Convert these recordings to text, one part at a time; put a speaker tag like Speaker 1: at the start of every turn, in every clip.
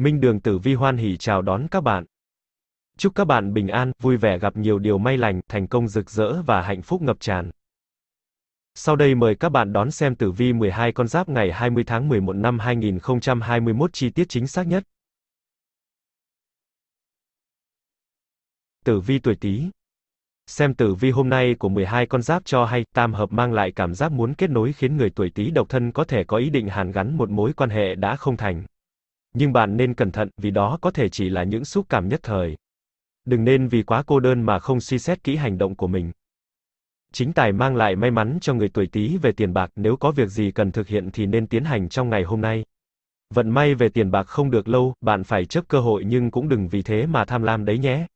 Speaker 1: Minh Đường Tử Vi hoan hỉ chào đón các bạn. Chúc các bạn bình an, vui vẻ gặp nhiều điều may lành, thành công rực rỡ và hạnh phúc ngập tràn. Sau đây mời các bạn đón xem tử vi 12 con giáp ngày 20 tháng 11 năm 2021 chi tiết chính xác nhất. Tử vi tuổi Tý. Xem tử vi hôm nay của 12 con giáp cho hay, tam hợp mang lại cảm giác muốn kết nối khiến người tuổi Tý độc thân có thể có ý định hàn gắn một mối quan hệ đã không thành nhưng bạn nên cẩn thận vì đó có thể chỉ là những xúc cảm nhất thời. Đừng nên vì quá cô đơn mà không suy xét kỹ hành động của mình. Chính tài mang lại may mắn cho người tuổi Tý về tiền bạc, nếu có việc gì cần thực hiện thì nên tiến hành trong ngày hôm nay. Vận may về tiền bạc không được lâu, bạn phải chấp cơ hội nhưng cũng đừng vì thế mà tham lam đấy nhé.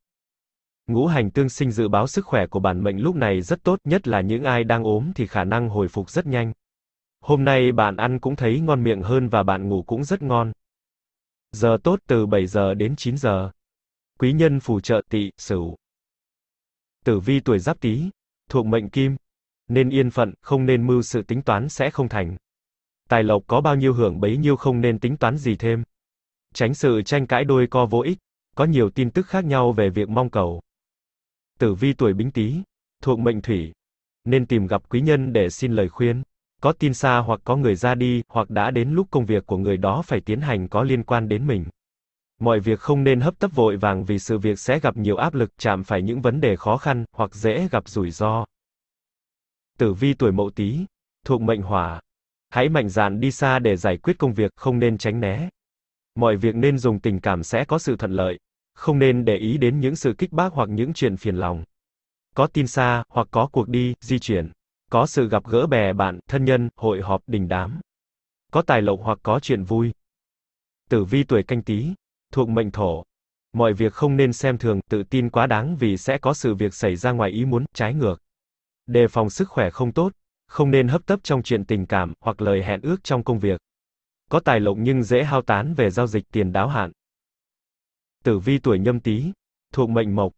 Speaker 1: Ngũ hành tương sinh dự báo sức khỏe của bản mệnh lúc này rất tốt, nhất là những ai đang ốm thì khả năng hồi phục rất nhanh. Hôm nay bạn ăn cũng thấy ngon miệng hơn và bạn ngủ cũng rất ngon. Giờ tốt từ 7 giờ đến 9 giờ. Quý nhân phù trợ tỵ, sửu. Tử vi tuổi giáp tý, thuộc mệnh kim, nên yên phận, không nên mưu sự tính toán sẽ không thành. Tài lộc có bao nhiêu hưởng bấy nhiêu không nên tính toán gì thêm. Tránh sự tranh cãi đôi co vô ích, có nhiều tin tức khác nhau về việc mong cầu. Tử vi tuổi bính tý, thuộc mệnh thủy, nên tìm gặp quý nhân để xin lời khuyên có tin xa hoặc có người ra đi, hoặc đã đến lúc công việc của người đó phải tiến hành có liên quan đến mình. Mọi việc không nên hấp tấp vội vàng vì sự việc sẽ gặp nhiều áp lực, chạm phải những vấn đề khó khăn hoặc dễ gặp rủi ro. Tử vi tuổi Mậu Tý, thuộc mệnh Hỏa. Hãy mạnh dạn đi xa để giải quyết công việc, không nên tránh né. Mọi việc nên dùng tình cảm sẽ có sự thuận lợi, không nên để ý đến những sự kích bác hoặc những chuyện phiền lòng. Có tin xa hoặc có cuộc đi, di chuyển có sự gặp gỡ bè bạn, thân nhân, hội họp, đình đám. Có tài lộc hoặc có chuyện vui. Tử vi tuổi canh tý thuộc mệnh thổ. Mọi việc không nên xem thường, tự tin quá đáng vì sẽ có sự việc xảy ra ngoài ý muốn, trái ngược. Đề phòng sức khỏe không tốt, không nên hấp tấp trong chuyện tình cảm hoặc lời hẹn ước trong công việc. Có tài lộc nhưng dễ hao tán về giao dịch tiền đáo hạn. Tử vi tuổi nhâm tý, thuộc mệnh mộc,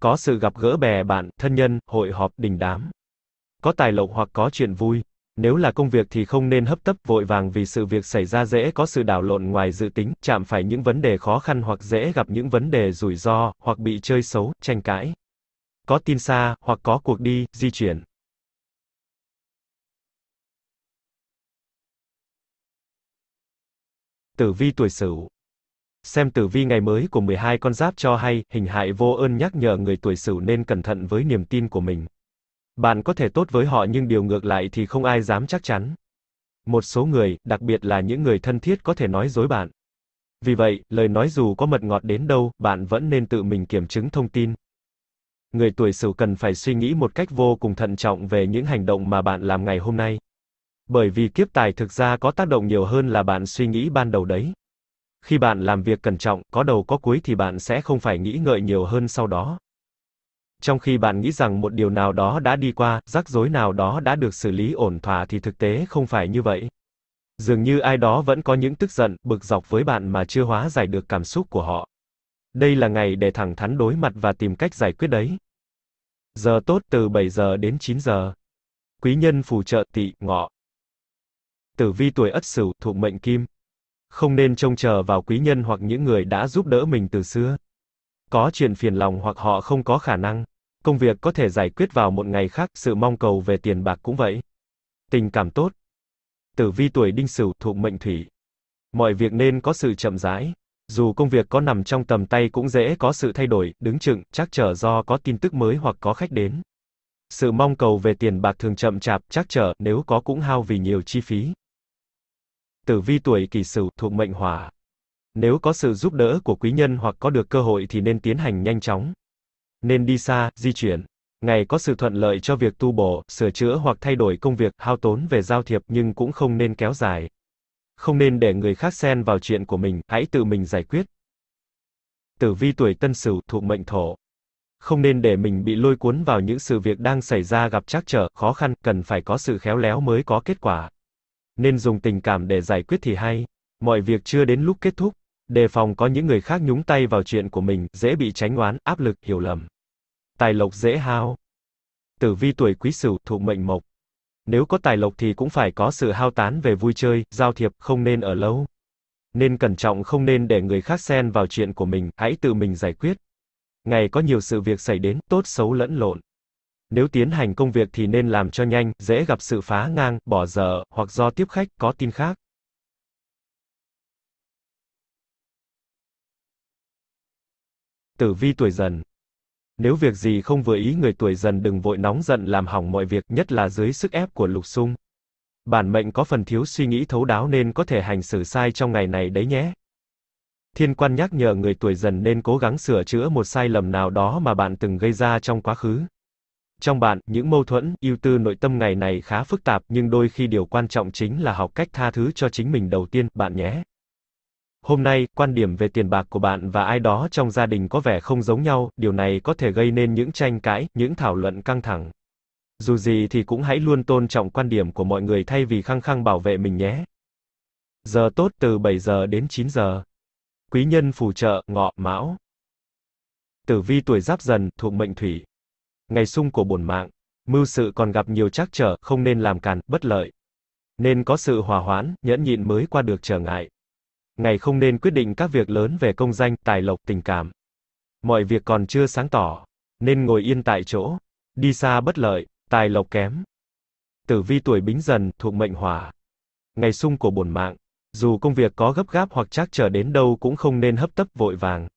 Speaker 1: có sự gặp gỡ bè bạn, thân nhân, hội họp, đình đám có tài lộc hoặc có chuyện vui. Nếu là công việc thì không nên hấp tấp vội vàng vì sự việc xảy ra dễ có sự đảo lộn ngoài dự tính, chạm phải những vấn đề khó khăn hoặc dễ gặp những vấn đề rủi ro, hoặc bị chơi xấu, tranh cãi. Có tin xa, hoặc có cuộc đi, di chuyển. Tử vi tuổi Sửu. Xem tử vi ngày mới của 12 con giáp cho hay, hình hại vô ơn nhắc nhở người tuổi Sửu nên cẩn thận với niềm tin của mình. Bạn có thể tốt với họ nhưng điều ngược lại thì không ai dám chắc chắn. Một số người, đặc biệt là những người thân thiết có thể nói dối bạn. Vì vậy, lời nói dù có mật ngọt đến đâu, bạn vẫn nên tự mình kiểm chứng thông tin. Người tuổi Sửu cần phải suy nghĩ một cách vô cùng thận trọng về những hành động mà bạn làm ngày hôm nay. Bởi vì kiếp tài thực ra có tác động nhiều hơn là bạn suy nghĩ ban đầu đấy. Khi bạn làm việc cẩn trọng, có đầu có cuối thì bạn sẽ không phải nghĩ ngợi nhiều hơn sau đó. Trong khi bạn nghĩ rằng một điều nào đó đã đi qua, rắc rối nào đó đã được xử lý ổn thỏa thì thực tế không phải như vậy. Dường như ai đó vẫn có những tức giận, bực dọc với bạn mà chưa hóa giải được cảm xúc của họ. Đây là ngày để thẳng thắn đối mặt và tìm cách giải quyết đấy. Giờ tốt từ 7 giờ đến 9 giờ. Quý nhân phù trợ tỵ ngọ. Tử vi tuổi Ất Sửu thuộc mệnh Kim. Không nên trông chờ vào quý nhân hoặc những người đã giúp đỡ mình từ xưa. Có chuyện phiền lòng hoặc họ không có khả năng công việc có thể giải quyết vào một ngày khác, sự mong cầu về tiền bạc cũng vậy. Tình cảm tốt. Tử vi tuổi đinh sửu thuộc mệnh thủy. Mọi việc nên có sự chậm rãi. Dù công việc có nằm trong tầm tay cũng dễ có sự thay đổi, đứng chừng, chắc trở do có tin tức mới hoặc có khách đến. Sự mong cầu về tiền bạc thường chậm chạp, chắc trở, nếu có cũng hao vì nhiều chi phí. Tử vi tuổi kỷ sửu thuộc mệnh hỏa. Nếu có sự giúp đỡ của quý nhân hoặc có được cơ hội thì nên tiến hành nhanh chóng nên đi xa, di chuyển. Ngày có sự thuận lợi cho việc tu bổ, sửa chữa hoặc thay đổi công việc, hao tốn về giao thiệp nhưng cũng không nên kéo dài. Không nên để người khác xen vào chuyện của mình, hãy tự mình giải quyết. Tử vi tuổi Tân Sửu thuộc mệnh Thổ. Không nên để mình bị lôi cuốn vào những sự việc đang xảy ra gặp trắc trở, khó khăn, cần phải có sự khéo léo mới có kết quả. Nên dùng tình cảm để giải quyết thì hay. Mọi việc chưa đến lúc kết thúc, đề phòng có những người khác nhúng tay vào chuyện của mình, dễ bị tránh oán, áp lực, hiểu lầm tài lộc dễ hao. Tử vi tuổi quý sửu thuộc mệnh mộc. Nếu có tài lộc thì cũng phải có sự hao tán về vui chơi, giao thiệp, không nên ở lâu. Nên cẩn trọng không nên để người khác xen vào chuyện của mình, hãy tự mình giải quyết. Ngày có nhiều sự việc xảy đến, tốt xấu lẫn lộn. Nếu tiến hành công việc thì nên làm cho nhanh, dễ gặp sự phá ngang, bỏ dở hoặc do tiếp khách, có tin khác. Tử vi tuổi dần nếu việc gì không vừa ý người tuổi dần đừng vội nóng giận làm hỏng mọi việc, nhất là dưới sức ép của lục sung. Bản mệnh có phần thiếu suy nghĩ thấu đáo nên có thể hành xử sai trong ngày này đấy nhé. Thiên quan nhắc nhở người tuổi dần nên cố gắng sửa chữa một sai lầm nào đó mà bạn từng gây ra trong quá khứ. Trong bạn, những mâu thuẫn, ưu tư nội tâm ngày này khá phức tạp nhưng đôi khi điều quan trọng chính là học cách tha thứ cho chính mình đầu tiên, bạn nhé. Hôm nay, quan điểm về tiền bạc của bạn và ai đó trong gia đình có vẻ không giống nhau, điều này có thể gây nên những tranh cãi, những thảo luận căng thẳng. Dù gì thì cũng hãy luôn tôn trọng quan điểm của mọi người thay vì khăng khăng bảo vệ mình nhé. Giờ tốt từ 7 giờ đến 9 giờ. Quý nhân phù trợ, ngọ, mão. Tử vi tuổi giáp dần, thuộc mệnh thủy. Ngày sung của bổn mạng. Mưu sự còn gặp nhiều trắc trở, không nên làm càn, bất lợi. Nên có sự hòa hoãn, nhẫn nhịn mới qua được trở ngại ngày không nên quyết định các việc lớn về công danh, tài lộc, tình cảm. Mọi việc còn chưa sáng tỏ, nên ngồi yên tại chỗ, đi xa bất lợi, tài lộc kém. Tử vi tuổi bính dần, thuộc mệnh hỏa. Ngày sung của bổn mạng, dù công việc có gấp gáp hoặc trắc trở đến đâu cũng không nên hấp tấp vội vàng.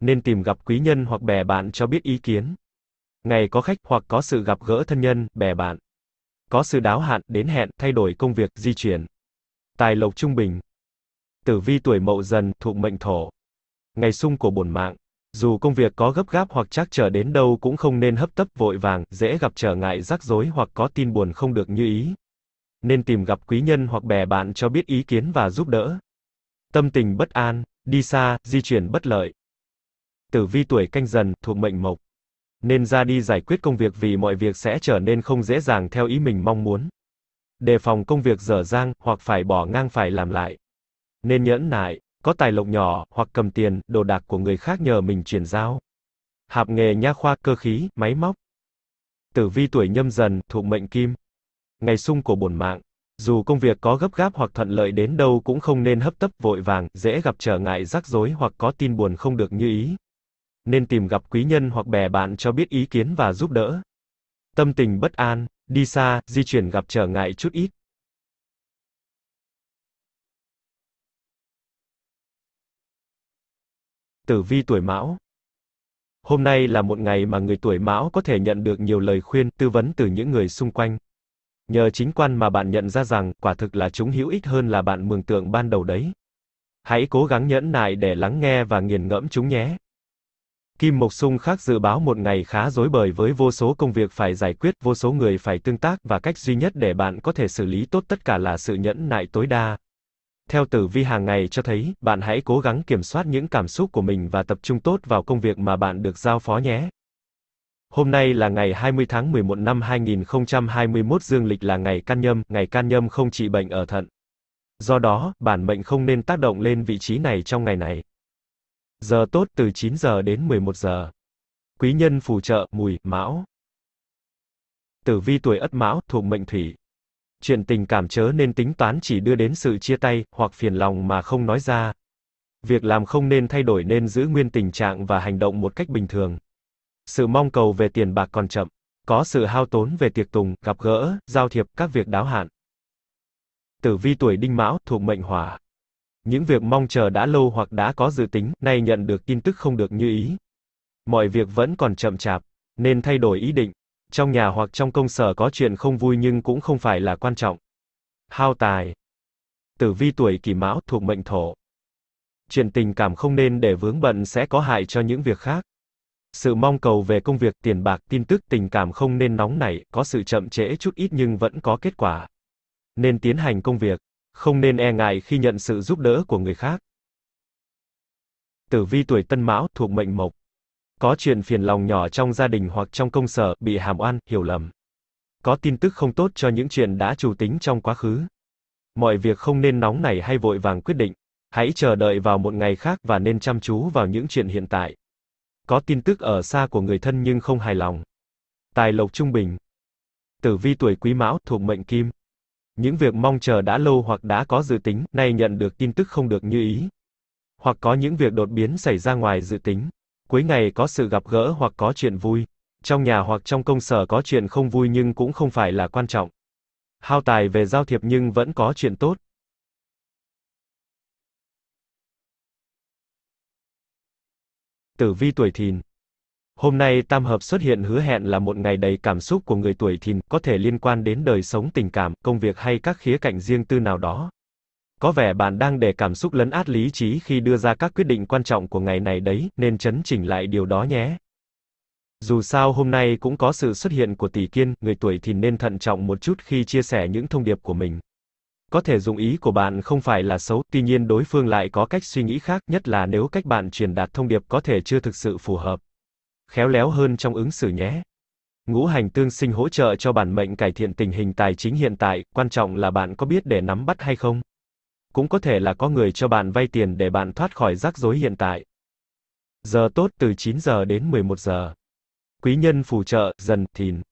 Speaker 1: Nên tìm gặp quý nhân hoặc bè bạn cho biết ý kiến. Ngày có khách hoặc có sự gặp gỡ thân nhân, bè bạn. Có sự đáo hạn, đến hẹn, thay đổi công việc, di chuyển. Tài lộc trung bình, tử vi tuổi mậu dần, thuộc mệnh thổ. Ngày sung của bổn mạng. Dù công việc có gấp gáp hoặc trắc trở đến đâu cũng không nên hấp tấp vội vàng, dễ gặp trở ngại rắc rối hoặc có tin buồn không được như ý. Nên tìm gặp quý nhân hoặc bè bạn cho biết ý kiến và giúp đỡ. Tâm tình bất an, đi xa, di chuyển bất lợi. Tử vi tuổi canh dần, thuộc mệnh mộc. Nên ra đi giải quyết công việc vì mọi việc sẽ trở nên không dễ dàng theo ý mình mong muốn. Đề phòng công việc dở dang, hoặc phải bỏ ngang phải làm lại nên nhẫn nại, có tài lộc nhỏ, hoặc cầm tiền, đồ đạc của người khác nhờ mình chuyển giao. Hạp nghề nha khoa, cơ khí, máy móc. Tử vi tuổi nhâm dần, thuộc mệnh kim. Ngày xung của bổn mạng. Dù công việc có gấp gáp hoặc thuận lợi đến đâu cũng không nên hấp tấp vội vàng, dễ gặp trở ngại rắc rối hoặc có tin buồn không được như ý. Nên tìm gặp quý nhân hoặc bè bạn cho biết ý kiến và giúp đỡ. Tâm tình bất an, đi xa, di chuyển gặp trở ngại chút ít,
Speaker 2: tử vi tuổi Mão.
Speaker 1: Hôm nay là một ngày mà người tuổi Mão có thể nhận được nhiều lời khuyên, tư vấn từ những người xung quanh. Nhờ chính quan mà bạn nhận ra rằng, quả thực là chúng hữu ích hơn là bạn mường tượng ban đầu đấy. Hãy cố gắng nhẫn nại để lắng nghe và nghiền ngẫm chúng nhé. Kim Mộc Sung khác dự báo một ngày khá rối bời với vô số công việc phải giải quyết, vô số người phải tương tác và cách duy nhất để bạn có thể xử lý tốt tất cả là sự nhẫn nại tối đa, theo tử vi hàng ngày cho thấy, bạn hãy cố gắng kiểm soát những cảm xúc của mình và tập trung tốt vào công việc mà bạn được giao phó nhé. Hôm nay là ngày 20 tháng 11 năm 2021 dương lịch là ngày can nhâm, ngày can nhâm không trị bệnh ở thận. Do đó, bản mệnh không nên tác động lên vị trí này trong ngày này. Giờ tốt từ 9 giờ đến 11 giờ. Quý nhân phù trợ, mùi, mão. Tử vi tuổi ất mão, thuộc mệnh thủy, chuyện tình cảm chớ nên tính toán chỉ đưa đến sự chia tay, hoặc phiền lòng mà không nói ra. Việc làm không nên thay đổi nên giữ nguyên tình trạng và hành động một cách bình thường. Sự mong cầu về tiền bạc còn chậm, có sự hao tốn về tiệc tùng, gặp gỡ, giao thiệp, các việc đáo hạn. Tử vi tuổi đinh mão, thuộc mệnh hỏa. Những việc mong chờ đã lâu hoặc đã có dự tính, nay nhận được tin tức không được như ý. Mọi việc vẫn còn chậm chạp, nên thay đổi ý định, trong nhà hoặc trong công sở có chuyện không vui nhưng cũng không phải là quan trọng. Hao tài. Tử vi tuổi kỷ mão thuộc mệnh thổ. Chuyện tình cảm không nên để vướng bận sẽ có hại cho những việc khác. Sự mong cầu về công việc, tiền bạc, tin tức, tình cảm không nên nóng nảy, có sự chậm trễ chút ít nhưng vẫn có kết quả. Nên tiến hành công việc, không nên e ngại khi nhận sự giúp đỡ của người khác. Tử vi tuổi Tân Mão thuộc mệnh Mộc. Có chuyện phiền lòng nhỏ trong gia đình hoặc trong công sở, bị hàm oan, hiểu lầm. Có tin tức không tốt cho những chuyện đã chủ tính trong quá khứ. Mọi việc không nên nóng nảy hay vội vàng quyết định. Hãy chờ đợi vào một ngày khác và nên chăm chú vào những chuyện hiện tại. Có tin tức ở xa của người thân nhưng không hài lòng. Tài lộc trung bình. Tử vi tuổi Quý Mão thuộc mệnh Kim. Những việc mong chờ đã lâu hoặc đã có dự tính, nay nhận được tin tức không được như ý. Hoặc có những việc đột biến xảy ra ngoài dự tính cuối ngày có sự gặp gỡ hoặc có chuyện vui. Trong nhà hoặc trong công sở có chuyện không vui nhưng cũng không phải là quan trọng. Hao tài về giao thiệp nhưng vẫn có chuyện tốt. Tử vi tuổi thìn Hôm nay tam hợp xuất hiện hứa hẹn là một ngày đầy cảm xúc của người tuổi thìn, có thể liên quan đến đời sống tình cảm, công việc hay các khía cạnh riêng tư nào đó. Có vẻ bạn đang để cảm xúc lấn át lý trí khi đưa ra các quyết định quan trọng của ngày này đấy, nên chấn chỉnh lại điều đó nhé. Dù sao hôm nay cũng có sự xuất hiện của tỷ kiên, người tuổi thì nên thận trọng một chút khi chia sẻ những thông điệp của mình. Có thể dụng ý của bạn không phải là xấu, tuy nhiên đối phương lại có cách suy nghĩ khác, nhất là nếu cách bạn truyền đạt thông điệp có thể chưa thực sự phù hợp. Khéo léo hơn trong ứng xử nhé. Ngũ hành tương sinh hỗ trợ cho bản mệnh cải thiện tình hình tài chính hiện tại, quan trọng là bạn có biết để nắm bắt hay không cũng có thể là có người cho bạn vay tiền để bạn thoát khỏi rắc rối hiện tại. Giờ tốt từ 9 giờ đến 11 giờ. Quý nhân phù trợ, dần, thìn.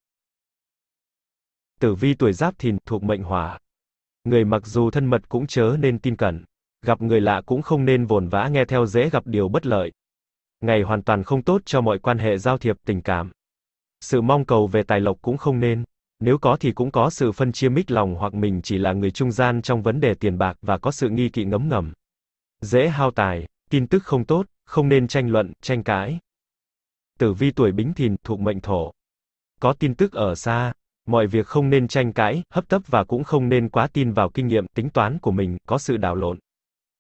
Speaker 1: Tử vi tuổi giáp thìn thuộc mệnh hỏa. Người mặc dù thân mật cũng chớ nên tin cẩn. Gặp người lạ cũng không nên vồn vã nghe theo dễ gặp điều bất lợi. Ngày hoàn toàn không tốt cho mọi quan hệ giao thiệp tình cảm. Sự mong cầu về tài lộc cũng không nên. Nếu có thì cũng có sự phân chia mít lòng hoặc mình chỉ là người trung gian trong vấn đề tiền bạc và có sự nghi kỵ ngấm ngầm. Dễ hao tài, tin tức không tốt, không nên tranh luận, tranh cãi. Tử vi tuổi bính thìn, thuộc mệnh thổ. Có tin tức ở xa, mọi việc không nên tranh cãi, hấp tấp và cũng không nên quá tin vào kinh nghiệm, tính toán của mình, có sự đảo lộn.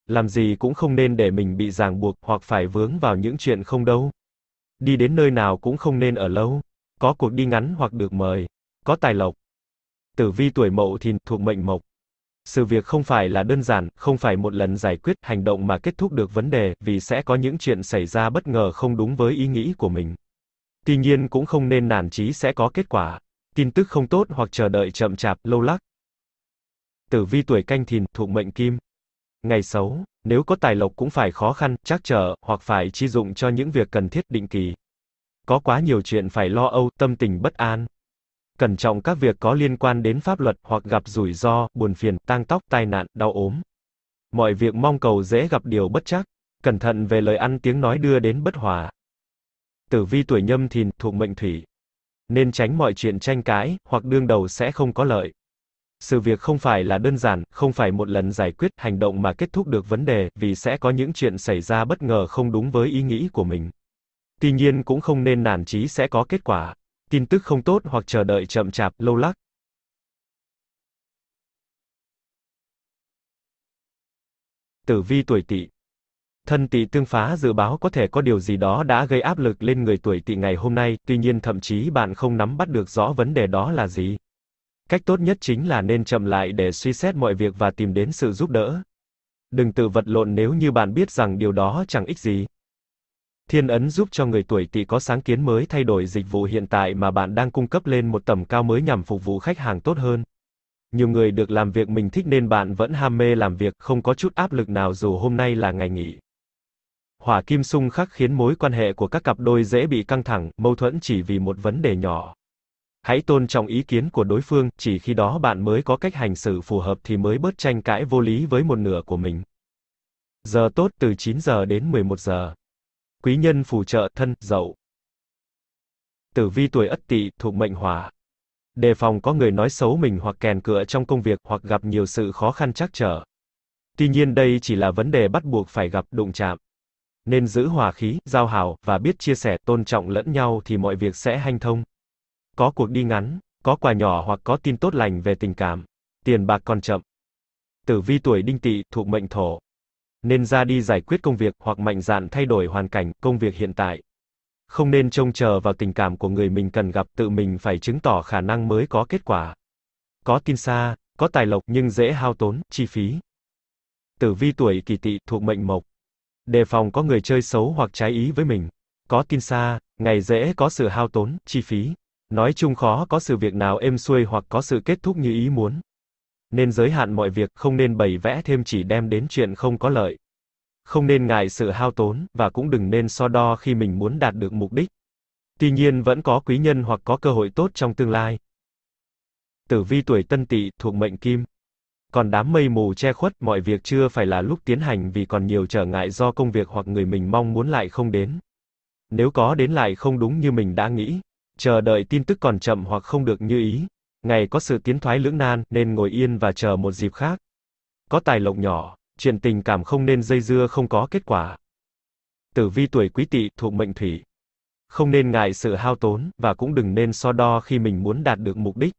Speaker 1: Làm gì cũng không nên để mình bị ràng buộc hoặc phải vướng vào những chuyện không đâu. Đi đến nơi nào cũng không nên ở lâu. Có cuộc đi ngắn hoặc được mời, có tài lộc. Tử vi tuổi mậu thìn thuộc mệnh mộc. Sự việc không phải là đơn giản, không phải một lần giải quyết hành động mà kết thúc được vấn đề, vì sẽ có những chuyện xảy ra bất ngờ không đúng với ý nghĩ của mình. Tuy nhiên cũng không nên nản chí sẽ có kết quả. Tin tức không tốt hoặc chờ đợi chậm chạp, lâu lắc. Tử vi tuổi canh thìn thuộc mệnh kim. Ngày xấu, nếu có tài lộc cũng phải khó khăn, chắc trở, hoặc phải chi dụng cho những việc cần thiết định kỳ. Có quá nhiều chuyện phải lo âu, tâm tình bất an, cẩn trọng các việc có liên quan đến pháp luật hoặc gặp rủi ro, buồn phiền, tang tóc, tai nạn, đau ốm. Mọi việc mong cầu dễ gặp điều bất chắc, cẩn thận về lời ăn tiếng nói đưa đến bất hòa. Tử vi tuổi nhâm thìn thuộc mệnh thủy, nên tránh mọi chuyện tranh cãi hoặc đương đầu sẽ không có lợi. Sự việc không phải là đơn giản, không phải một lần giải quyết hành động mà kết thúc được vấn đề, vì sẽ có những chuyện xảy ra bất ngờ không đúng với ý nghĩ của mình. Tuy nhiên cũng không nên nản chí sẽ có kết quả tin tức không tốt hoặc chờ đợi chậm chạp, lâu lắc. Tử vi tuổi tỵ Thân tỵ tương phá dự báo có thể có điều gì đó đã gây áp lực lên người tuổi tỵ ngày hôm nay, tuy nhiên thậm chí bạn không nắm bắt được rõ vấn đề đó là gì. Cách tốt nhất chính là nên chậm lại để suy xét mọi việc và tìm đến sự giúp đỡ. Đừng tự vật lộn nếu như bạn biết rằng điều đó chẳng ích gì. Thiên ấn giúp cho người tuổi Tỵ có sáng kiến mới thay đổi dịch vụ hiện tại mà bạn đang cung cấp lên một tầm cao mới nhằm phục vụ khách hàng tốt hơn. Nhiều người được làm việc mình thích nên bạn vẫn ham mê làm việc, không có chút áp lực nào dù hôm nay là ngày nghỉ. Hỏa kim xung khắc khiến mối quan hệ của các cặp đôi dễ bị căng thẳng, mâu thuẫn chỉ vì một vấn đề nhỏ. Hãy tôn trọng ý kiến của đối phương, chỉ khi đó bạn mới có cách hành xử phù hợp thì mới bớt tranh cãi vô lý với một nửa của mình. Giờ tốt từ 9 giờ đến 11 giờ quý nhân phù trợ thân, dậu. Tử vi tuổi ất tỵ, thuộc mệnh hỏa. Đề phòng có người nói xấu mình hoặc kèn cửa trong công việc hoặc gặp nhiều sự khó khăn trắc trở. Tuy nhiên đây chỉ là vấn đề bắt buộc phải gặp đụng chạm. Nên giữ hòa khí, giao hảo, và biết chia sẻ, tôn trọng lẫn nhau thì mọi việc sẽ hanh thông. Có cuộc đi ngắn, có quà nhỏ hoặc có tin tốt lành về tình cảm. Tiền bạc còn chậm. Tử vi tuổi đinh tỵ, thuộc mệnh thổ nên ra đi giải quyết công việc hoặc mạnh dạn thay đổi hoàn cảnh, công việc hiện tại. Không nên trông chờ vào tình cảm của người mình cần gặp, tự mình phải chứng tỏ khả năng mới có kết quả. Có tin xa, có tài lộc nhưng dễ hao tốn, chi phí. Tử vi tuổi kỷ tỵ thuộc mệnh mộc. Đề phòng có người chơi xấu hoặc trái ý với mình. Có tin xa, ngày dễ có sự hao tốn, chi phí. Nói chung khó có sự việc nào êm xuôi hoặc có sự kết thúc như ý muốn nên giới hạn mọi việc, không nên bày vẽ thêm chỉ đem đến chuyện không có lợi. Không nên ngại sự hao tốn, và cũng đừng nên so đo khi mình muốn đạt được mục đích. Tuy nhiên vẫn có quý nhân hoặc có cơ hội tốt trong tương lai. Tử vi tuổi tân tỵ thuộc mệnh kim. Còn đám mây mù che khuất mọi việc chưa phải là lúc tiến hành vì còn nhiều trở ngại do công việc hoặc người mình mong muốn lại không đến. Nếu có đến lại không đúng như mình đã nghĩ, chờ đợi tin tức còn chậm hoặc không được như ý, ngày có sự tiến thoái lưỡng nan, nên ngồi yên và chờ một dịp khác. Có tài lộc nhỏ, chuyện tình cảm không nên dây dưa không có kết quả. Tử vi tuổi quý tỵ thuộc mệnh thủy. Không nên ngại sự hao tốn, và cũng đừng nên so đo khi mình muốn đạt được mục đích.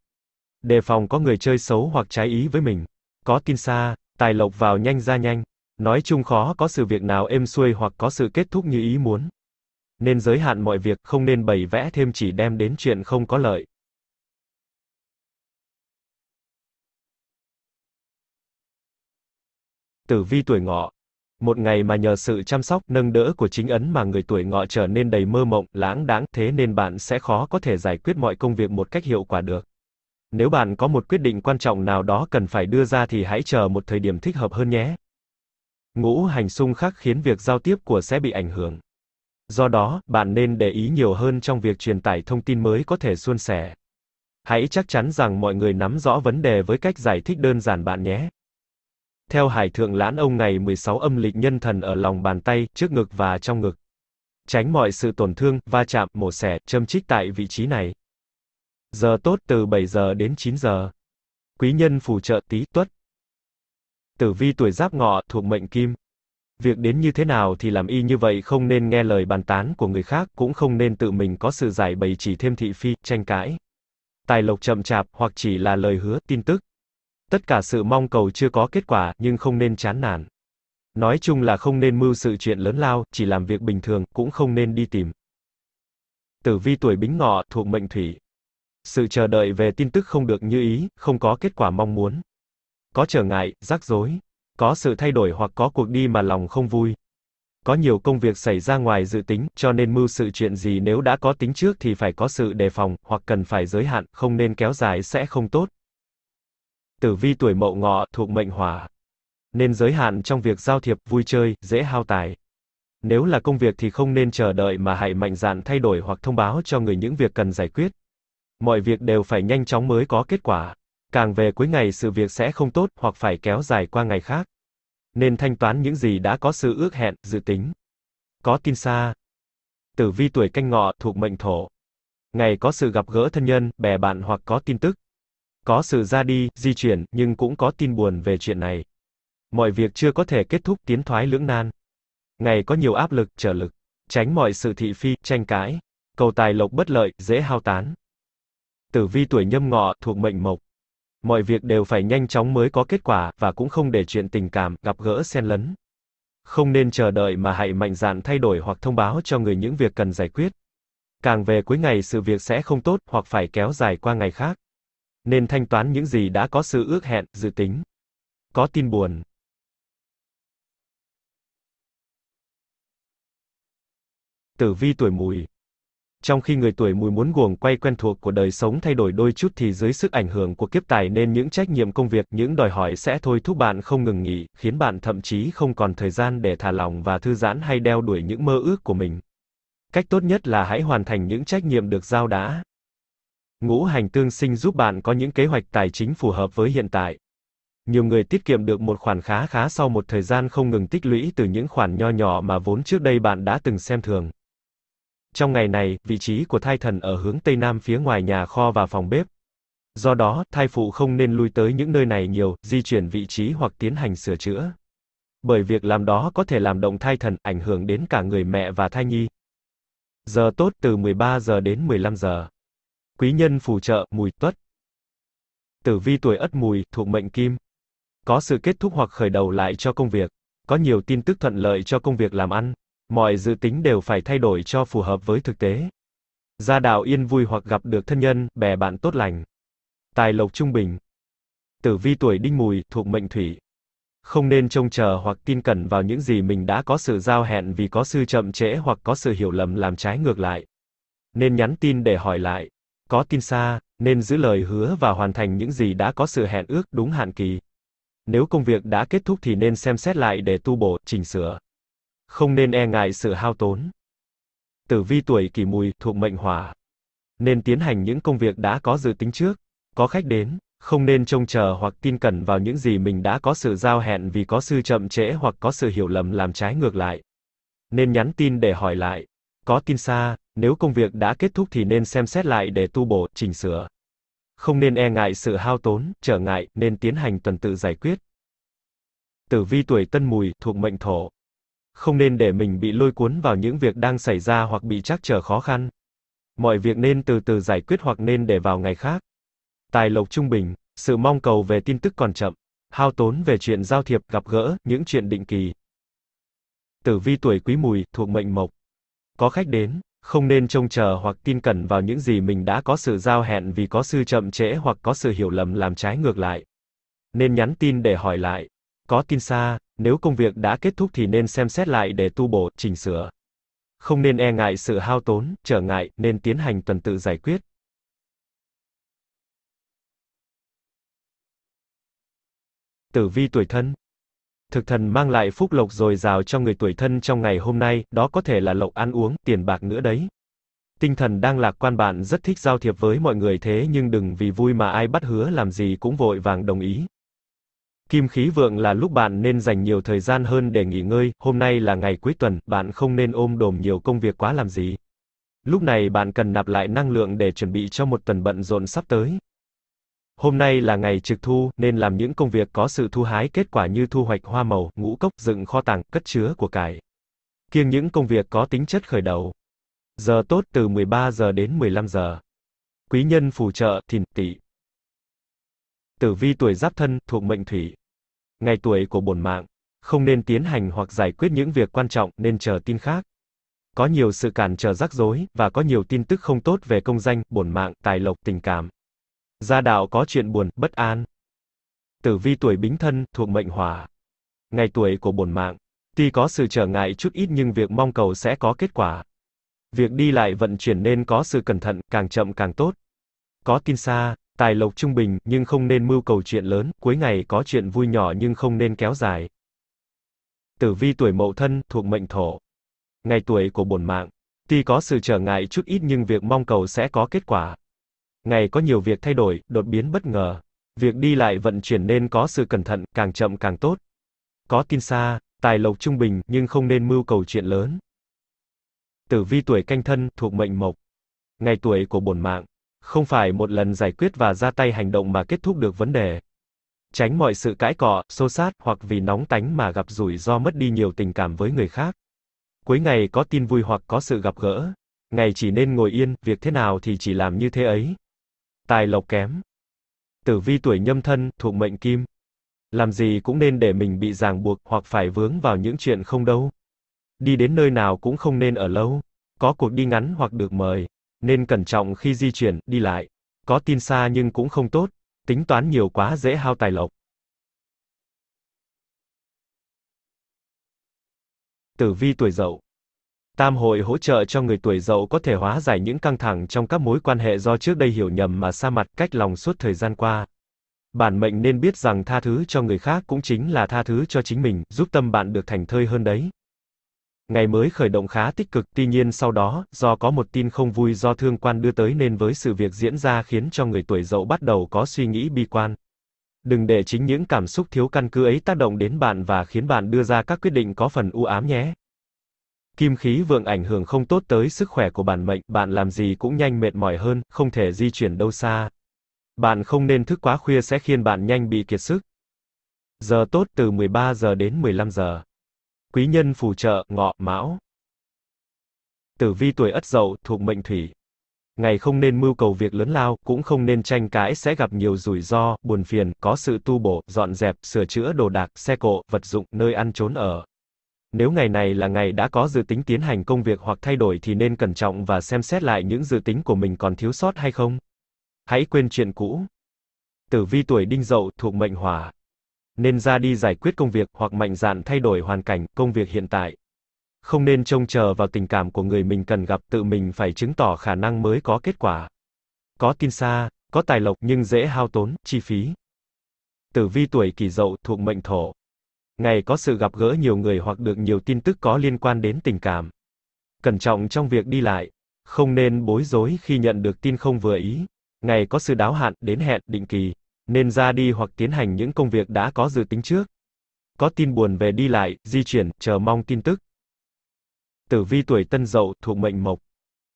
Speaker 1: Đề phòng có người chơi xấu hoặc trái ý với mình. Có tin xa, tài lộc vào nhanh ra nhanh. Nói chung khó có sự việc nào êm xuôi hoặc có sự kết thúc như ý muốn. Nên giới hạn mọi việc, không nên bày vẽ thêm chỉ đem đến chuyện không có lợi. Tử vi tuổi ngọ. Một ngày mà nhờ sự chăm sóc, nâng đỡ của chính ấn mà người tuổi ngọ trở nên đầy mơ mộng, lãng đãng, thế nên bạn sẽ khó có thể giải quyết mọi công việc một cách hiệu quả được. Nếu bạn có một quyết định quan trọng nào đó cần phải đưa ra thì hãy chờ một thời điểm thích hợp hơn nhé. Ngũ hành xung khắc khiến việc giao tiếp của sẽ bị ảnh hưởng. Do đó, bạn nên để ý nhiều hơn trong việc truyền tải thông tin mới có thể suôn sẻ. Hãy chắc chắn rằng mọi người nắm rõ vấn đề với cách giải thích đơn giản bạn nhé. Theo Hải Thượng Lãn ông ngày 16 âm lịch nhân thần ở lòng bàn tay, trước ngực và trong ngực. Tránh mọi sự tổn thương, va chạm, mổ xẻ, châm chích tại vị trí này. Giờ tốt từ 7 giờ đến 9 giờ. Quý nhân phù trợ tí tuất. Tử vi tuổi giáp ngọ thuộc mệnh kim. Việc đến như thế nào thì làm y như vậy không nên nghe lời bàn tán của người khác, cũng không nên tự mình có sự giải bày chỉ thêm thị phi, tranh cãi. Tài lộc chậm chạp hoặc chỉ là lời hứa, tin tức, Tất cả sự mong cầu chưa có kết quả, nhưng không nên chán nản. Nói chung là không nên mưu sự chuyện lớn lao, chỉ làm việc bình thường, cũng không nên đi tìm. Tử vi tuổi bính ngọ, thuộc mệnh thủy. Sự chờ đợi về tin tức không được như ý, không có kết quả mong muốn. Có trở ngại, rắc rối. Có sự thay đổi hoặc có cuộc đi mà lòng không vui. Có nhiều công việc xảy ra ngoài dự tính, cho nên mưu sự chuyện gì nếu đã có tính trước thì phải có sự đề phòng, hoặc cần phải giới hạn, không nên kéo dài sẽ không tốt. Tử vi tuổi mậu ngọ thuộc mệnh hỏa. Nên giới hạn trong việc giao thiệp, vui chơi, dễ hao tài. Nếu là công việc thì không nên chờ đợi mà hãy mạnh dạn thay đổi hoặc thông báo cho người những việc cần giải quyết. Mọi việc đều phải nhanh chóng mới có kết quả. Càng về cuối ngày sự việc sẽ không tốt hoặc phải kéo dài qua ngày khác. Nên thanh toán những gì đã có sự ước hẹn, dự tính. Có tin xa. Tử vi tuổi canh ngọ thuộc mệnh thổ. Ngày có sự gặp gỡ thân nhân, bè bạn hoặc có tin tức. Có sự ra đi, di chuyển, nhưng cũng có tin buồn về chuyện này. Mọi việc chưa có thể kết thúc tiến thoái lưỡng nan. Ngày có nhiều áp lực, trở lực. Tránh mọi sự thị phi, tranh cãi. Cầu tài lộc bất lợi, dễ hao tán. Tử vi tuổi nhâm ngọ, thuộc mệnh mộc. Mọi việc đều phải nhanh chóng mới có kết quả, và cũng không để chuyện tình cảm, gặp gỡ xen lấn. Không nên chờ đợi mà hãy mạnh dạn thay đổi hoặc thông báo cho người những việc cần giải quyết. Càng về cuối ngày sự việc sẽ không tốt, hoặc phải kéo dài qua ngày khác nên thanh toán những gì đã có sự ước hẹn, dự tính. Có tin buồn. Tử vi tuổi mùi. Trong khi người tuổi mùi muốn guồng quay quen thuộc của đời sống thay đổi đôi chút thì dưới sức ảnh hưởng của kiếp tài nên những trách nhiệm công việc, những đòi hỏi sẽ thôi thúc bạn không ngừng nghỉ, khiến bạn thậm chí không còn thời gian để thả lòng và thư giãn hay đeo đuổi những mơ ước của mình. Cách tốt nhất là hãy hoàn thành những trách nhiệm được giao đã. Ngũ hành tương sinh giúp bạn có những kế hoạch tài chính phù hợp với hiện tại. Nhiều người tiết kiệm được một khoản khá khá sau một thời gian không ngừng tích lũy từ những khoản nho nhỏ mà vốn trước đây bạn đã từng xem thường. Trong ngày này, vị trí của thai thần ở hướng tây nam phía ngoài nhà kho và phòng bếp. Do đó, thai phụ không nên lui tới những nơi này nhiều, di chuyển vị trí hoặc tiến hành sửa chữa. Bởi việc làm đó có thể làm động thai thần ảnh hưởng đến cả người mẹ và thai nhi. Giờ tốt từ 13 giờ đến 15 giờ quý nhân phù trợ, mùi tuất. Tử vi tuổi ất mùi, thuộc mệnh kim. Có sự kết thúc hoặc khởi đầu lại cho công việc. Có nhiều tin tức thuận lợi cho công việc làm ăn. Mọi dự tính đều phải thay đổi cho phù hợp với thực tế. Gia đạo yên vui hoặc gặp được thân nhân, bè bạn tốt lành. Tài lộc trung bình. Tử vi tuổi đinh mùi, thuộc mệnh thủy. Không nên trông chờ hoặc tin cẩn vào những gì mình đã có sự giao hẹn vì có sự chậm trễ hoặc có sự hiểu lầm làm trái ngược lại. Nên nhắn tin để hỏi lại có tin xa, nên giữ lời hứa và hoàn thành những gì đã có sự hẹn ước đúng hạn kỳ. Nếu công việc đã kết thúc thì nên xem xét lại để tu bổ, chỉnh sửa. Không nên e ngại sự hao tốn. Tử vi tuổi kỷ mùi thuộc mệnh hỏa. Nên tiến hành những công việc đã có dự tính trước. Có khách đến, không nên trông chờ hoặc tin cẩn vào những gì mình đã có sự giao hẹn vì có sự chậm trễ hoặc có sự hiểu lầm làm trái ngược lại. Nên nhắn tin để hỏi lại. Có tin xa, nếu công việc đã kết thúc thì nên xem xét lại để tu bổ, chỉnh sửa. Không nên e ngại sự hao tốn, trở ngại, nên tiến hành tuần tự giải quyết. Tử vi tuổi Tân Mùi thuộc mệnh Thổ. Không nên để mình bị lôi cuốn vào những việc đang xảy ra hoặc bị trắc trở khó khăn. Mọi việc nên từ từ giải quyết hoặc nên để vào ngày khác. Tài lộc trung bình, sự mong cầu về tin tức còn chậm, hao tốn về chuyện giao thiệp, gặp gỡ, những chuyện định kỳ. Tử vi tuổi Quý Mùi thuộc mệnh Mộc. Có khách đến, không nên trông chờ hoặc tin cẩn vào những gì mình đã có sự giao hẹn vì có sự chậm trễ hoặc có sự hiểu lầm làm trái ngược lại. Nên nhắn tin để hỏi lại. Có tin xa, nếu công việc đã kết thúc thì nên xem xét lại để tu bổ, chỉnh sửa. Không nên e ngại sự hao tốn, trở ngại, nên tiến hành tuần tự giải quyết. Tử vi tuổi thân Thực thần mang lại phúc lộc dồi dào cho người tuổi thân trong ngày hôm nay, đó có thể là lộc ăn uống, tiền bạc nữa đấy. Tinh thần đang lạc quan bạn rất thích giao thiệp với mọi người thế nhưng đừng vì vui mà ai bắt hứa làm gì cũng vội vàng đồng ý. Kim khí vượng là lúc bạn nên dành nhiều thời gian hơn để nghỉ ngơi, hôm nay là ngày cuối tuần, bạn không nên ôm đồm nhiều công việc quá làm gì. Lúc này bạn cần nạp lại năng lượng để chuẩn bị cho một tuần bận rộn sắp tới. Hôm nay là ngày trực thu, nên làm những công việc có sự thu hái kết quả như thu hoạch hoa màu, ngũ cốc, dựng kho tàng, cất chứa của cải. Kiêng những công việc có tính chất khởi đầu. Giờ tốt từ 13 giờ đến 15 giờ. Quý nhân phù trợ, thìn, tỵ. Tử vi tuổi giáp thân, thuộc mệnh thủy. Ngày tuổi của bổn mạng. Không nên tiến hành hoặc giải quyết những việc quan trọng, nên chờ tin khác. Có nhiều sự cản trở rắc rối, và có nhiều tin tức không tốt về công danh, bổn mạng, tài lộc, tình cảm. Gia đạo có chuyện buồn, bất an. Tử vi tuổi bính thân, thuộc mệnh hỏa. Ngày tuổi của bổn mạng. Tuy có sự trở ngại chút ít nhưng việc mong cầu sẽ có kết quả. Việc đi lại vận chuyển nên có sự cẩn thận, càng chậm càng tốt. Có tin xa, tài lộc trung bình, nhưng không nên mưu cầu chuyện lớn, cuối ngày có chuyện vui nhỏ nhưng không nên kéo dài. Tử vi tuổi mậu thân, thuộc mệnh thổ. Ngày tuổi của bổn mạng. Tuy có sự trở ngại chút ít nhưng việc mong cầu sẽ có kết quả. Ngày có nhiều việc thay đổi, đột biến bất ngờ. Việc đi lại vận chuyển nên có sự cẩn thận, càng chậm càng tốt. Có tin xa, tài lộc trung bình, nhưng không nên mưu cầu chuyện lớn. Tử vi tuổi canh thân, thuộc mệnh mộc. Ngày tuổi của bổn mạng. Không phải một lần giải quyết và ra tay hành động mà kết thúc được vấn đề. Tránh mọi sự cãi cọ, xô sát, hoặc vì nóng tánh mà gặp rủi ro mất đi nhiều tình cảm với người khác. Cuối ngày có tin vui hoặc có sự gặp gỡ. Ngày chỉ nên ngồi yên, việc thế nào thì chỉ làm như thế ấy, tài lộc kém. Tử vi tuổi nhâm thân, thuộc mệnh kim. Làm gì cũng nên để mình bị ràng buộc hoặc phải vướng vào những chuyện không đâu. Đi đến nơi nào cũng không nên ở lâu, có cuộc đi ngắn hoặc được mời, nên cẩn trọng khi di chuyển, đi lại. Có tin xa nhưng cũng không tốt, tính toán nhiều quá dễ hao tài lộc. Tử vi tuổi dậu Tam hội hỗ trợ cho người tuổi dậu có thể hóa giải những căng thẳng trong các mối quan hệ do trước đây hiểu nhầm mà xa mặt cách lòng suốt thời gian qua. Bản mệnh nên biết rằng tha thứ cho người khác cũng chính là tha thứ cho chính mình, giúp tâm bạn được thành thơi hơn đấy. Ngày mới khởi động khá tích cực, tuy nhiên sau đó, do có một tin không vui do thương quan đưa tới nên với sự việc diễn ra khiến cho người tuổi dậu bắt đầu có suy nghĩ bi quan. Đừng để chính những cảm xúc thiếu căn cứ ấy tác động đến bạn và khiến bạn đưa ra các quyết định có phần u ám nhé. Kim khí vượng ảnh hưởng không tốt tới sức khỏe của bản mệnh, bạn làm gì cũng nhanh mệt mỏi hơn, không thể di chuyển đâu xa. Bạn không nên thức quá khuya sẽ khiến bạn nhanh bị kiệt sức. Giờ tốt từ 13 giờ đến 15 giờ. Quý nhân phù trợ, ngọ, mão. Tử vi tuổi ất dậu, thuộc mệnh thủy. Ngày không nên mưu cầu việc lớn lao, cũng không nên tranh cãi sẽ gặp nhiều rủi ro, buồn phiền, có sự tu bổ, dọn dẹp, sửa chữa đồ đạc, xe cộ, vật dụng, nơi ăn trốn ở, nếu ngày này là ngày đã có dự tính tiến hành công việc hoặc thay đổi thì nên cẩn trọng và xem xét lại những dự tính của mình còn thiếu sót hay không. Hãy quên chuyện cũ. Tử vi tuổi đinh dậu thuộc mệnh hỏa. Nên ra đi giải quyết công việc hoặc mạnh dạn thay đổi hoàn cảnh, công việc hiện tại. Không nên trông chờ vào tình cảm của người mình cần gặp tự mình phải chứng tỏ khả năng mới có kết quả. Có tin xa, có tài lộc nhưng dễ hao tốn, chi phí. Tử vi tuổi kỷ dậu thuộc mệnh thổ ngày có sự gặp gỡ nhiều người hoặc được nhiều tin tức có liên quan đến tình cảm. Cẩn trọng trong việc đi lại, không nên bối rối khi nhận được tin không vừa ý. Ngày có sự đáo hạn đến hẹn định kỳ, nên ra đi hoặc tiến hành những công việc đã có dự tính trước. Có tin buồn về đi lại, di chuyển, chờ mong tin tức. Tử vi tuổi Tân Dậu thuộc mệnh Mộc.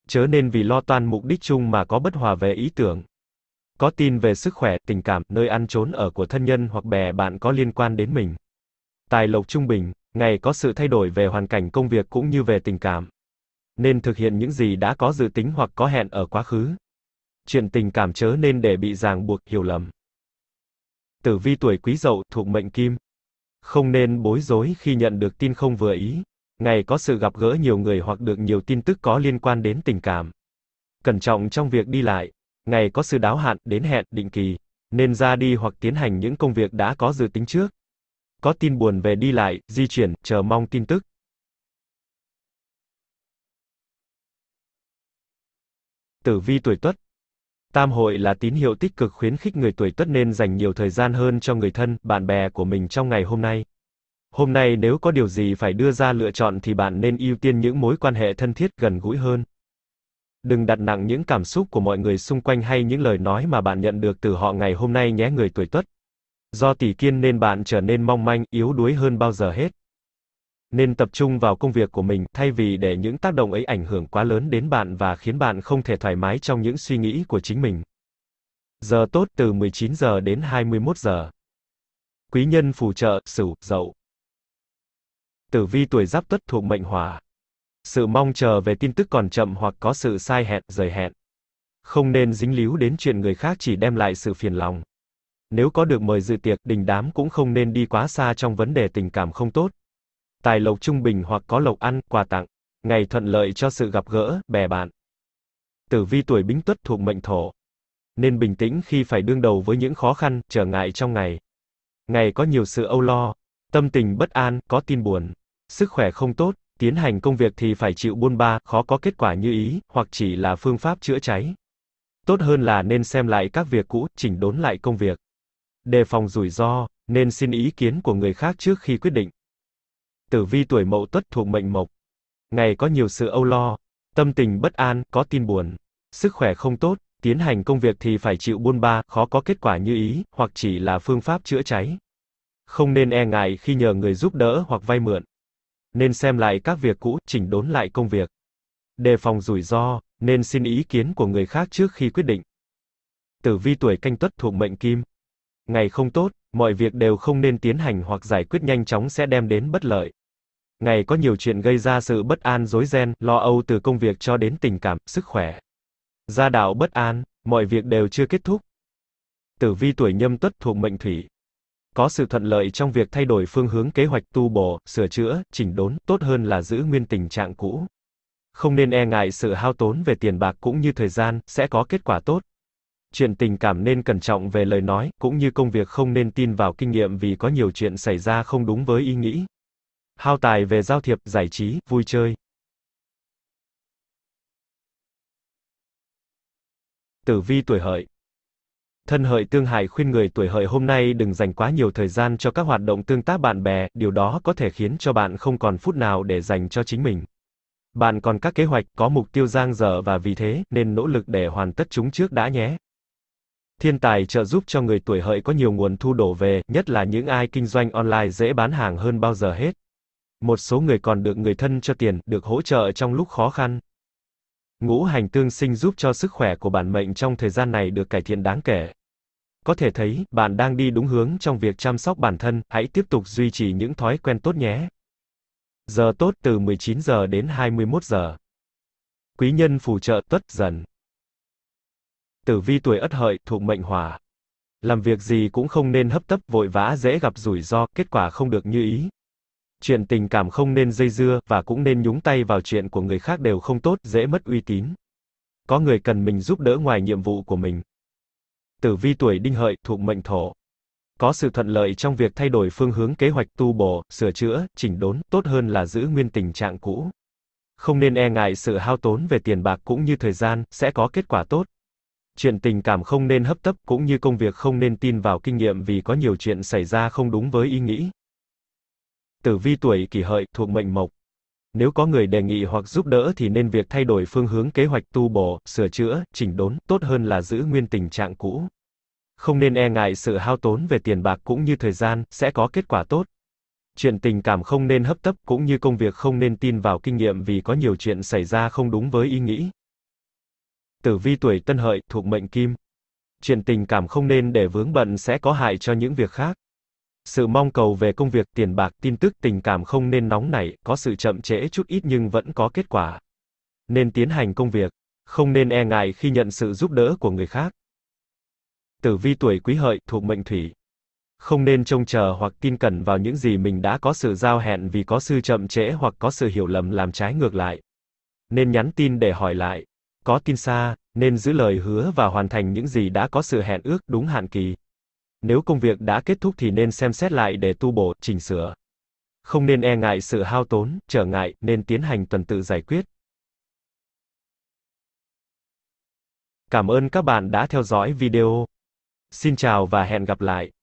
Speaker 1: Chớ nên vì lo toan mục đích chung mà có bất hòa về ý tưởng. Có tin về sức khỏe, tình cảm, nơi ăn trốn ở của thân nhân hoặc bè bạn có liên quan đến mình tài lộc trung bình, ngày có sự thay đổi về hoàn cảnh công việc cũng như về tình cảm. Nên thực hiện những gì đã có dự tính hoặc có hẹn ở quá khứ. Chuyện tình cảm chớ nên để bị ràng buộc hiểu lầm. Tử vi tuổi Quý Dậu thuộc mệnh Kim. Không nên bối rối khi nhận được tin không vừa ý. Ngày có sự gặp gỡ nhiều người hoặc được nhiều tin tức có liên quan đến tình cảm. Cẩn trọng trong việc đi lại. Ngày có sự đáo hạn đến hẹn định kỳ, nên ra đi hoặc tiến hành những công việc đã có dự tính trước có tin buồn về đi lại, di chuyển, chờ mong tin tức. Tử vi tuổi Tuất Tam hội là tín hiệu tích cực khuyến khích người tuổi Tuất nên dành nhiều thời gian hơn cho người thân, bạn bè của mình trong ngày hôm nay. Hôm nay nếu có điều gì phải đưa ra lựa chọn thì bạn nên ưu tiên những mối quan hệ thân thiết, gần gũi hơn. Đừng đặt nặng những cảm xúc của mọi người xung quanh hay những lời nói mà bạn nhận được từ họ ngày hôm nay nhé người tuổi Tuất. Do tỷ kiên nên bạn trở nên mong manh, yếu đuối hơn bao giờ hết. Nên tập trung vào công việc của mình, thay vì để những tác động ấy ảnh hưởng quá lớn đến bạn và khiến bạn không thể thoải mái trong những suy nghĩ của chính mình. Giờ tốt từ 19 giờ đến 21 giờ. Quý nhân phù trợ, Sửu, Dậu. Tử vi tuổi Giáp Tuất thuộc mệnh Hỏa. Sự mong chờ về tin tức còn chậm hoặc có sự sai hẹn, rời hẹn. Không nên dính líu đến chuyện người khác chỉ đem lại sự phiền lòng. Nếu có được mời dự tiệc, đình đám cũng không nên đi quá xa trong vấn đề tình cảm không tốt. Tài lộc trung bình hoặc có lộc ăn, quà tặng, ngày thuận lợi cho sự gặp gỡ, bè bạn. Tử vi tuổi Bính Tuất thuộc mệnh Thổ, nên bình tĩnh khi phải đương đầu với những khó khăn, trở ngại trong ngày. Ngày có nhiều sự âu lo, tâm tình bất an, có tin buồn, sức khỏe không tốt, tiến hành công việc thì phải chịu buôn ba, khó có kết quả như ý, hoặc chỉ là phương pháp chữa cháy. Tốt hơn là nên xem lại các việc cũ, chỉnh đốn lại công việc đề phòng rủi ro, nên xin ý kiến của người khác trước khi quyết định. Tử vi tuổi mậu tuất thuộc mệnh mộc. Ngày có nhiều sự âu lo, tâm tình bất an, có tin buồn. Sức khỏe không tốt, tiến hành công việc thì phải chịu buôn ba, khó có kết quả như ý, hoặc chỉ là phương pháp chữa cháy. Không nên e ngại khi nhờ người giúp đỡ hoặc vay mượn. Nên xem lại các việc cũ, chỉnh đốn lại công việc. Đề phòng rủi ro, nên xin ý kiến của người khác trước khi quyết định. Tử vi tuổi canh tuất thuộc mệnh kim. Ngày không tốt, mọi việc đều không nên tiến hành hoặc giải quyết nhanh chóng sẽ đem đến bất lợi. Ngày có nhiều chuyện gây ra sự bất an rối ren, lo âu từ công việc cho đến tình cảm, sức khỏe. Gia đạo bất an, mọi việc đều chưa kết thúc. Tử vi tuổi nhâm tuất thuộc mệnh thủy. Có sự thuận lợi trong việc thay đổi phương hướng kế hoạch tu bổ, sửa chữa, chỉnh đốn, tốt hơn là giữ nguyên tình trạng cũ. Không nên e ngại sự hao tốn về tiền bạc cũng như thời gian, sẽ có kết quả tốt chuyện tình cảm nên cẩn trọng về lời nói, cũng như công việc không nên tin vào kinh nghiệm vì có nhiều chuyện xảy ra không đúng với ý nghĩ. Hao tài về giao thiệp, giải trí, vui chơi. Tử vi tuổi hợi Thân hợi tương hại khuyên người tuổi hợi hôm nay đừng dành quá nhiều thời gian cho các hoạt động tương tác bạn bè, điều đó có thể khiến cho bạn không còn phút nào để dành cho chính mình. Bạn còn các kế hoạch, có mục tiêu giang dở và vì thế, nên nỗ lực để hoàn tất chúng trước đã nhé. Thiên tài trợ giúp cho người tuổi hợi có nhiều nguồn thu đổ về, nhất là những ai kinh doanh online dễ bán hàng hơn bao giờ hết. Một số người còn được người thân cho tiền, được hỗ trợ trong lúc khó khăn. Ngũ hành tương sinh giúp cho sức khỏe của bản mệnh trong thời gian này được cải thiện đáng kể. Có thể thấy, bạn đang đi đúng hướng trong việc chăm sóc bản thân, hãy tiếp tục duy trì những thói quen tốt nhé. Giờ tốt từ 19 giờ đến 21 giờ. Quý nhân phù trợ Tuất Dần Tử vi tuổi Ất Hợi, thuộc mệnh Hỏa. Làm việc gì cũng không nên hấp tấp vội vã dễ gặp rủi ro, kết quả không được như ý. Chuyện tình cảm không nên dây dưa và cũng nên nhúng tay vào chuyện của người khác đều không tốt, dễ mất uy tín. Có người cần mình giúp đỡ ngoài nhiệm vụ của mình. Tử vi tuổi Đinh Hợi, thuộc mệnh Thổ. Có sự thuận lợi trong việc thay đổi phương hướng kế hoạch tu bổ, sửa chữa, chỉnh đốn, tốt hơn là giữ nguyên tình trạng cũ. Không nên e ngại sự hao tốn về tiền bạc cũng như thời gian, sẽ có kết quả tốt chuyện tình cảm không nên hấp tấp cũng như công việc không nên tin vào kinh nghiệm vì có nhiều chuyện xảy ra không đúng với ý nghĩ. Tử vi tuổi kỷ hợi thuộc mệnh mộc. Nếu có người đề nghị hoặc giúp đỡ thì nên việc thay đổi phương hướng kế hoạch tu bổ, sửa chữa, chỉnh đốn, tốt hơn là giữ nguyên tình trạng cũ. Không nên e ngại sự hao tốn về tiền bạc cũng như thời gian, sẽ có kết quả tốt. Chuyện tình cảm không nên hấp tấp cũng như công việc không nên tin vào kinh nghiệm vì có nhiều chuyện xảy ra không đúng với ý nghĩ. Tử vi tuổi Tân Hợi thuộc mệnh Kim. Chuyện tình cảm không nên để vướng bận sẽ có hại cho những việc khác. Sự mong cầu về công việc, tiền bạc, tin tức, tình cảm không nên nóng nảy, có sự chậm trễ chút ít nhưng vẫn có kết quả. Nên tiến hành công việc, không nên e ngại khi nhận sự giúp đỡ của người khác. Tử vi tuổi Quý Hợi thuộc mệnh Thủy. Không nên trông chờ hoặc tin cẩn vào những gì mình đã có sự giao hẹn vì có sự chậm trễ hoặc có sự hiểu lầm làm trái ngược lại. Nên nhắn tin để hỏi lại, có tin xa, nên giữ lời hứa và hoàn thành những gì đã có sự hẹn ước đúng hạn kỳ. Nếu công việc đã kết thúc thì nên xem xét lại để tu bổ, chỉnh sửa. Không nên e ngại sự hao tốn, trở ngại, nên tiến hành tuần tự giải quyết.
Speaker 2: Cảm ơn các bạn đã theo dõi video. Xin chào và hẹn gặp lại.